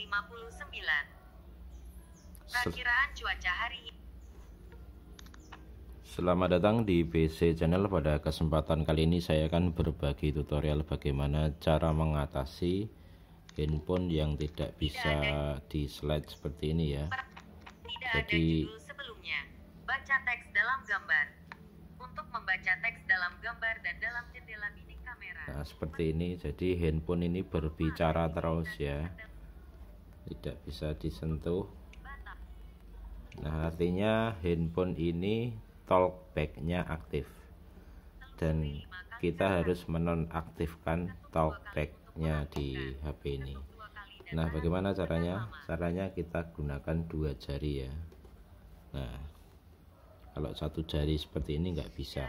59. Perkiraan cuaca hari ini. Selamat datang di PC Channel. Pada kesempatan kali ini saya akan berbagi tutorial bagaimana cara mengatasi handphone yang tidak bisa di slide seperti ini ya. Tidak Jadi ada sebelumnya. Baca teks dalam gambar. Untuk membaca teks dalam gambar dan dalam jendela mini kamera. Nah, seperti ini. Jadi handphone ini berbicara terus ya tidak bisa disentuh nah artinya handphone ini talkbacknya aktif dan kita harus menonaktifkan talkbacknya di HP ini nah bagaimana caranya caranya kita gunakan dua jari ya nah kalau satu jari seperti ini nggak bisa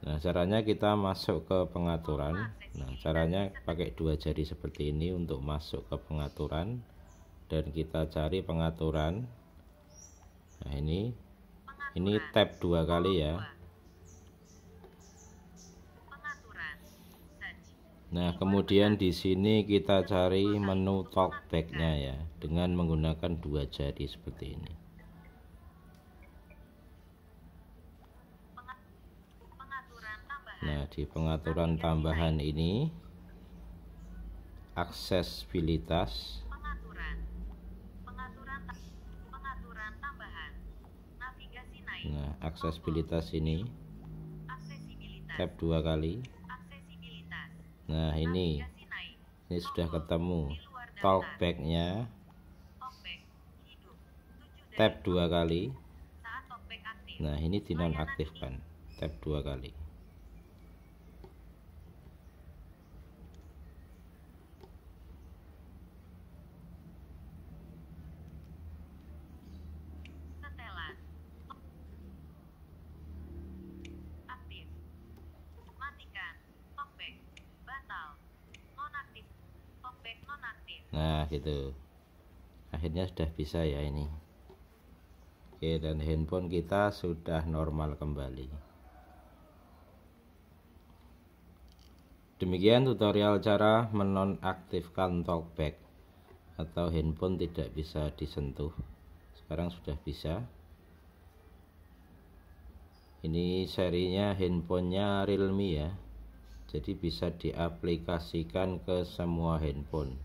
Nah, caranya kita masuk ke pengaturan. Nah, caranya pakai dua jari seperti ini untuk masuk ke pengaturan dan kita cari pengaturan. Nah, ini ini tap dua kali ya. Nah, kemudian di sini kita cari menu talkback-nya ya dengan menggunakan dua jari seperti ini. Nah, di pengaturan tambahan ini aksesibilitas Nah, aksesibilitas ini tab dua kali. Nah, ini ini sudah ketemu talkbacknya Tab tap dua kali. Nah, nah, ini dinonaktifkan. Tab dua kali. nah gitu akhirnya sudah bisa ya ini oke dan handphone kita sudah normal kembali demikian tutorial cara menonaktifkan talkback atau handphone tidak bisa disentuh sekarang sudah bisa ini serinya handphonenya realme ya jadi bisa diaplikasikan ke semua handphone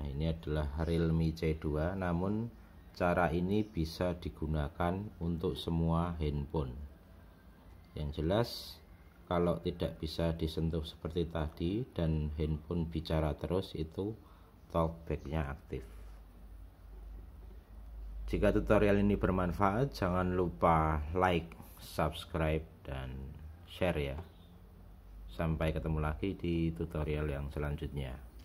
Nah, ini adalah Realme C2, namun cara ini bisa digunakan untuk semua handphone. Yang jelas, kalau tidak bisa disentuh seperti tadi dan handphone bicara terus itu talkbacknya aktif. Jika tutorial ini bermanfaat, jangan lupa like, subscribe, dan share ya. Sampai ketemu lagi di tutorial yang selanjutnya.